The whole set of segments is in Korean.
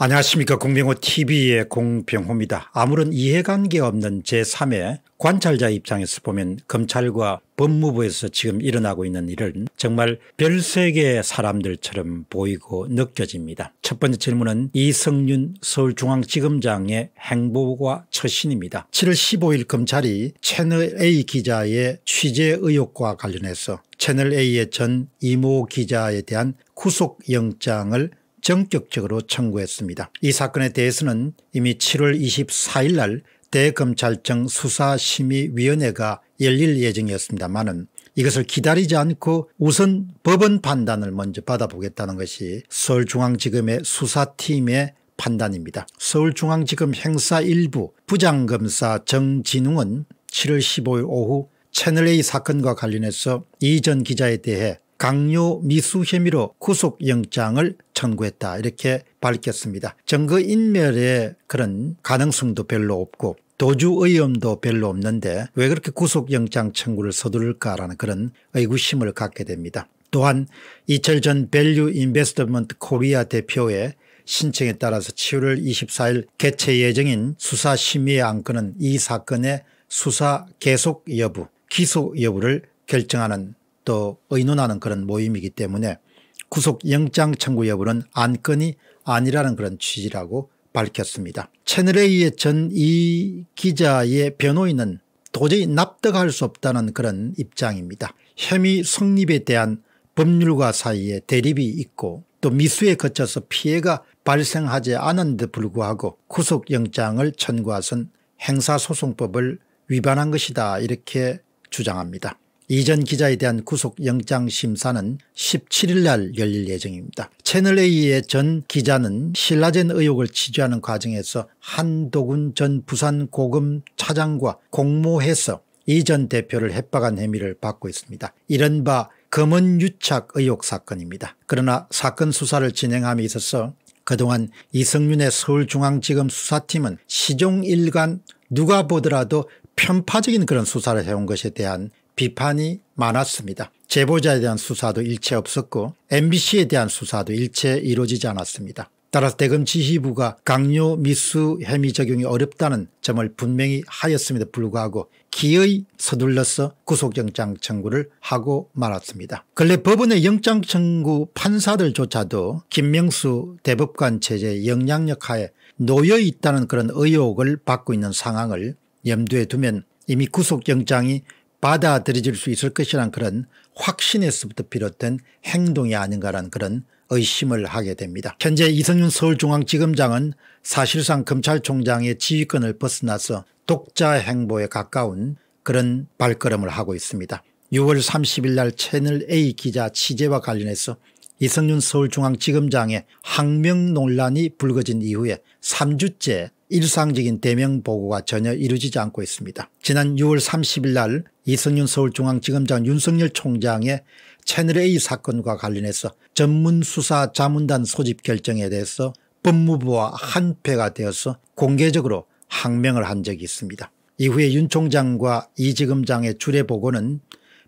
안녕하십니까 공병호TV의 공병호입니다. 아무런 이해관계 없는 제3의 관찰자 입장에서 보면 검찰과 법무부에서 지금 일어나고 있는 일은 정말 별세계의 사람들처럼 보이고 느껴집니다. 첫 번째 질문은 이성윤 서울중앙지검장의 행보와 처신입니다. 7월 15일 검찰이 채널A 기자의 취재 의혹과 관련해서 채널A의 전 이모 기자에 대한 구속영장을 전격적으로 청구했습니다. 이 사건에 대해서는 이미 7월 24일 날 대검찰청 수사심의위원회가 열릴 예정이었습니다만은 이것을 기다리지 않고 우선 법원 판단을 먼저 받아보겠다는 것이 서울중앙지검의 수사팀의 판단입니다. 서울중앙지검 행사 일부 부장검사 정진웅은 7월 15일 오후 채널A 사건과 관련해서 이 전 기자에 대해 강요 미수 혐의로 구속영장을 청구했다 이렇게 밝혔습니다. 증거인멸의 그런 가능성도 별로 없고 도주의험도 별로 없는데 왜 그렇게 구속영장 청구를 서두를까라는 그런 의구심을 갖게 됩니다. 또한 이철 전 밸류 인베스트먼트 코리아 대표의 신청에 따라서 7월 24일 개최 예정인 수사심의의 안건은 이 사건의 수사 계속 여부 기소 여부를 결정하는 또 의논하는 그런 모임이기 때문에 구속영장 청구 여부는 안건이 아니라는 그런 취지라고 밝혔습니다. 채널A의 전 이 기자의 변호인은 도저히 납득할 수 없다는 그런 입장입니다. 혐의 성립에 대한 법률과 사이에 대립이 있고 또 미수에 거쳐서 피해가 발생하지 않은데 불구하고 구속영장을 청구한 것 행사소송법을 위반한 것이다 이렇게 주장합니다. 이전 기자에 대한 구속영장 심사는 17일 날 열릴 예정입니다. 채널A의 전 기자는 신라젠 의혹을 취재하는 과정에서 한도군 전 부산 고금 차장과 공모해서 이 전 대표를 협박한 혐의를 받고 있습니다. 이른바 검은 유착 의혹 사건입니다. 그러나 사건 수사를 진행함에 있어서 그동안 이성윤의 서울중앙지검 수사팀은 시종일관 누가 보더라도 편파적인 그런 수사를 해온 것에 대한 비판이 많았습니다. 제보자에 대한 수사도 일체 없었고 mbc에 대한 수사도 일체 이루어지지 않았습니다. 따라서 대검 지휘부가 강요 미수 혐의 적용이 어렵다는 점을 분명히 하였음에도 불구하고 기의 서둘러서 구속영장 청구를 하고 말았습니다. 근래 법원의 영장 청구 판사들조차도 김명수 대법관 체제의 영향력 하에 놓여 있다는 그런 의혹을 받고 있는 상황을 염두에 두면 이미 구속영장이 받아들여질 수 있을 것이란 그런 확신에서부터 비롯된 행동이 아닌가란 그런 의심을 하게 됩니다. 현재 이성윤 서울중앙지검장은 사실상 검찰총장의 지휘권을 벗어나서 독자 행보에 가까운 그런 발걸음을 하고 있습니다. 6월 30일 날 채널A 기자 취재와 관련해서 이성윤 서울중앙지검장의 항명 논란이 불거진 이후에 3주째 일상적인 대명 보고가 전혀 이루어지지 않고 있습니다. 지난 6월 30일 날 이성윤 서울중앙지검장 윤석열 총장의 채널A 사건과 관련해서 전문수사 자문단 소집 결정에 대해서 법무부와 한패가 되어서 공개적으로 항명을 한 적이 있습니다. 이후에 윤 총장과 이 지검장의 주례 보고는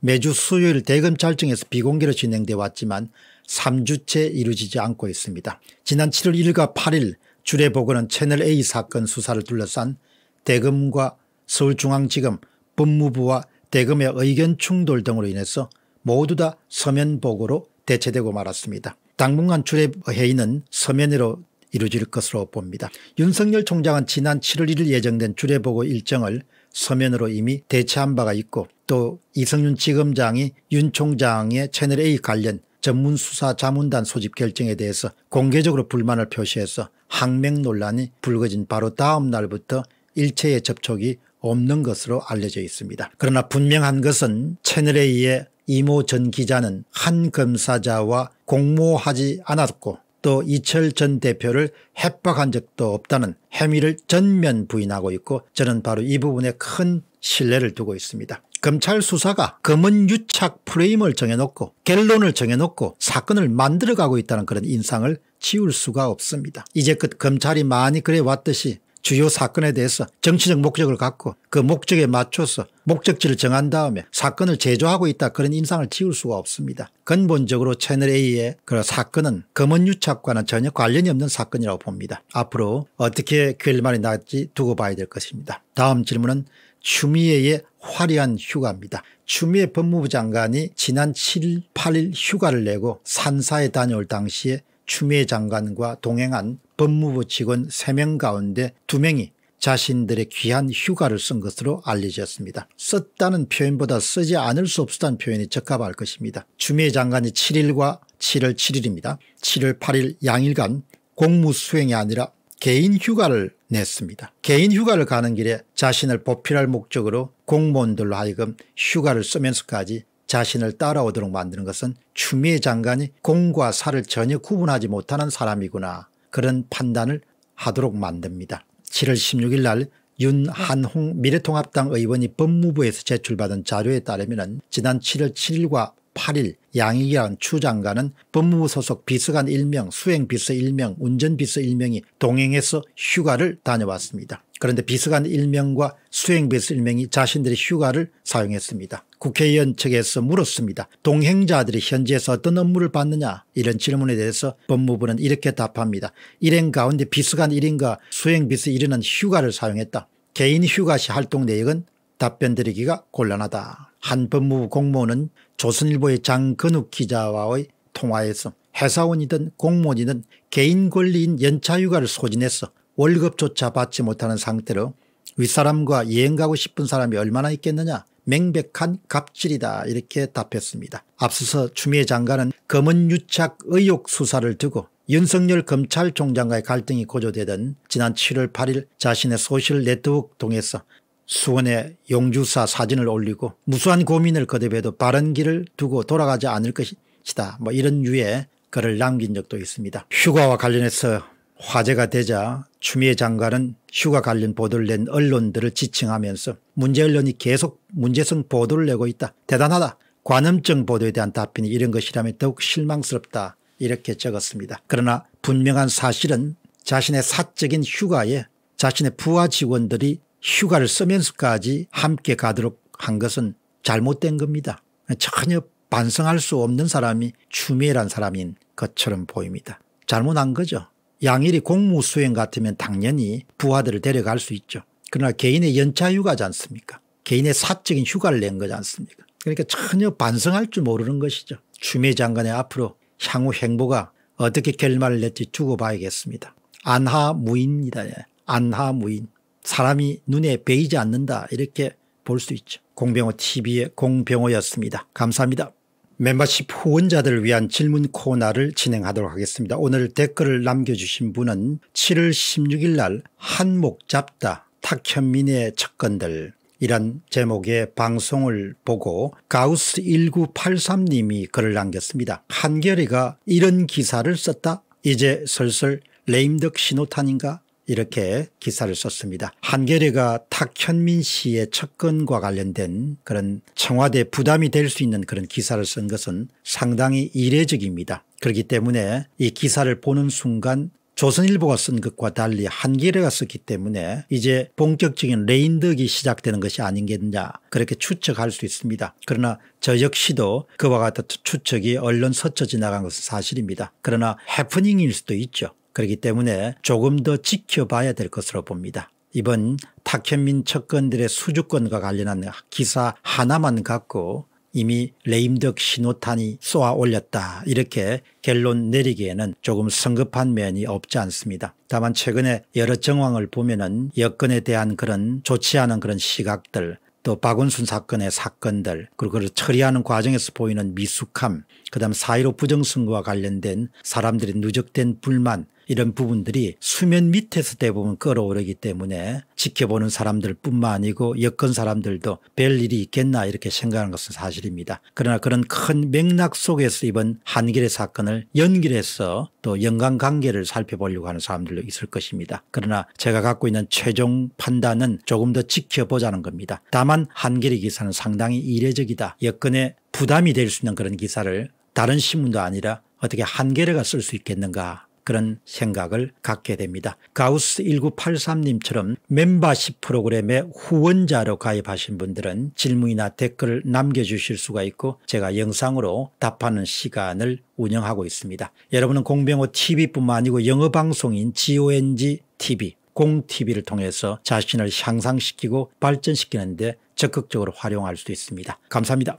매주 수요일 대검찰청에서 비공개로 진행돼 왔지만 3주째 이루어지지 않고 있습니다. 지난 7월 1일과 8일 주례보고는 채널A 사건 수사를 둘러싼 대검과 서울중앙지검 법무부와 대검의 의견 충돌 등으로 인해서 모두 다 서면 보고로 대체되고 말았습니다. 당분간 주례회의는 서면으로 이루어질 것으로 봅니다. 윤석열 총장은 지난 7월 1일 예정된 주례보고 일정을 서면으로 이미 대체한 바가 있고 또 이성윤 지검장이 윤 총장의 채널A 관련 전문수사 자문단 소집 결정에 대해서 공개적으로 불만을 표시해서 항명 논란이 불거진 바로 다음 날부터 일체의 접촉이 없는 것으로 알려져 있습니다. 그러나 분명한 것은 채널에 의해 이모 전 기자는 한 검사자와 공모하지 않았고 또 이철 전 대표를 협박한 적도 없다는 혐의를 전면 부인하고 있고 저는 바로 이 부분에 큰 신뢰를 두고 있습니다. 검찰 수사가 검은 유착 프레임을 정해놓고 결론을 정해놓고 사건을 만들어가고 있다는 그런 인상을 지울 수가 없습니다. 이제껏 검찰이 많이 그래왔듯이 주요 사건에 대해서 정치적 목적을 갖고 그 목적에 맞춰서 목적지를 정한 다음에 사건을 제조하고 있다 그런 인상을 지울 수가 없습니다. 근본적으로 채널A의 그 사건은 검은유착과는 전혀 관련이 없는 사건이라고 봅니다. 앞으로 어떻게 결말이 날지 두고 봐야 될 것입니다. 다음 질문은 추미애의 화려한 휴가입니다. 추미애 법무부 장관이 지난 7 8일 휴가를 내고 산사에 다녀올 당시에 추미애 장관과 동행한 법무부 직원 3명 가운데 2명이 자신들의 귀한 휴가를 쓴 것으로 알려졌습니다. 썼다는 표현보다 쓰지 않을 수 없었다는 표현이 적합할 것입니다. 추미애 장관이 7일과 7월 7일입니다. 7월 8일 양일간 공무수행이 아니라 개인 휴가를 냈습니다. 개인 휴가를 가는 길에 자신을 보필할 목적으로 공무원들로 하여금 휴가를 쓰면서까지 자신을 따라오도록 만드는 것은 추미애 장관이 공과 사를 전혀 구분하지 못하는 사람이구나 그런 판단을 하도록 만듭니다. 7월 16일 날 윤한홍 미래통합당 의원이 법무부에서 제출받은 자료에 따르면 지난 7월 7일과 8일 양희연 추 장관은 법무부 소속 비서관 1명 수행비서 1명 운전비서 1명이 동행해서 휴가를 다녀왔습니다. 그런데 비서관 1명과 수행비서 1명이 자신들의 휴가를 사용했습니다. 국회의원 측에서 물었습니다. 동행자들이 현지에서 어떤 업무를 받느냐 이런 질문에 대해서 법무부는 이렇게 답합니다. 일행 가운데 비서관 1인과 수행비서 1인은 휴가를 사용했다. 개인 휴가 시 활동 내역은 답변 드리기가 곤란하다. 한 법무부 공무원은 조선일보의 장근욱 기자와의 통화에서 회사원이든 공무원이든 개인 권리인 연차휴가를 소진해서 월급조차 받지 못하는 상태로 윗사람과 여행 가고 싶은 사람이 얼마나 있겠느냐 맹백한 갑질이다 이렇게 답했습니다. 앞서서 추미애 장관은 검은 유착 의혹 수사를 두고 윤석열 검찰총장과의 갈등이 고조되던 지난 7월 8일 자신의 소셜 네트워크 통해서 수원에 용주사 사진을 올리고 무수한 고민을 거듭해도 바른 길을 두고 돌아가지 않을 것이다 뭐 이런 유의 글을 남긴 적도 있습니다. 휴가와 관련해서 화제가 되자 추미애 장관은 휴가 관련 보도를 낸 언론들을 지칭하면서 문제 언론이 계속 문제성 보도를 내고 있다. 대단하다. 관음증 보도에 대한 답변이 이런 것이라면 더욱 실망스럽다. 이렇게 적었습니다. 그러나 분명한 사실은 자신의 사적인 휴가에 자신의 부하 직원들이 휴가를 쓰면서까지 함께 가도록 한 것은 잘못된 겁니다. 전혀 반성할 수 없는 사람이 추미애란 사람인 것처럼 보입니다. 잘못한 거죠. 양일이 공무수행 같으면 당연히 부하들을 데려갈 수 있죠. 그러나 개인의 연차휴가지 않습니까 개인의 사적인 휴가를 낸 거지 않습니까 그러니까 전혀 반성할 줄 모르는 것이죠. 추미애 장관의 앞으로 향후 행보가 어떻게 결말을 낼지 두고 봐야겠습니다. 안하무인이다. 예. 안하무인. 사람이 눈에 베이지 않는다 이렇게 볼 수 있죠. 공병호 TV의 공병호였습니다. 감사합니다. 멤버십 후원자들을 위한 질문 코너를 진행하도록 하겠습니다. 오늘 댓글을 남겨주신 분은 7월 16일 날한목 잡다 탁현민의 척건들 이란 제목의 방송을 보고 가우스1983님이 글을 남겼습니다. 한겨레가 이런 기사를 썼다? 이제 슬슬 레임덕 신호탄인가 이렇게 기사를 썼습니다. 한겨레가 탁현민 씨의 측근과 관련된 그런 청와대 부담이 될 수 있는 그런 기사를 쓴 것은 상당히 이례적입니다. 그렇기 때문에 이 기사를 보는 순간 조선일보가 쓴 것과 달리 한겨레가 썼기 때문에 이제 본격적인 레인덕이 시작되는 것이 아닌겠느냐 그렇게 추측할 수 있습니다. 그러나 저 역시도 그와 같은 추측이 언론 서쳐 지나간 것은 사실입니다. 그러나 해프닝일 수도 있죠. 그렇기 때문에 조금 더 지켜봐야 될 것으로 봅니다. 이번 탁현민 척근들의 수주권과 관련한 기사 하나만 갖고 이미 레임덕 신호탄이 쏘아 올렸다 이렇게 결론 내리기에는 조금 성급한 면이 없지 않습니다. 다만 최근에 여러 정황을 보면 은 여건에 대한 그런 좋지 않은 그런 시각들 또 박원순 사건의 사건들 그리고 그걸 처리하는 과정에서 보이는 미숙함 그다음 사일오 부정선거와 관련된 사람들이 누적된 불만 이런 부분들이 수면 밑에서 대부분 끌어오르기 때문에 지켜보는 사람들 뿐만 아니고 여건 사람들도 별 일이 있겠나 이렇게 생각하는 것은 사실입니다. 그러나 그런 큰 맥락 속에서 이번 한길의 사건을 연결해서 또 연관관계를 살펴보려고 하는 사람들도 있을 것입니다. 그러나 제가 갖고 있는 최종 판단은 조금 더 지켜보자는 겁니다. 다만 한길의 기사는 상당히 이례적이다. 여건에 부담이 될 수 있는 그런 기사를 다른 신문도 아니라 어떻게 한겨레가 쓸 수 있겠는가 그런 생각을 갖게 됩니다. 가우스 1983님처럼 멤버십 프로그램의 후원자로 가입하신 분들은 질문이나 댓글을 남겨주실 수가 있고 제가 영상으로 답하는 시간을 운영하고 있습니다. 여러분은 공병호 TV뿐만 아니고 영어방송인 GONG TV 공TV를 통해서 자신을 향상시키고 발전시키는 데 적극적으로 활용할 수 있습니다. 감사합니다.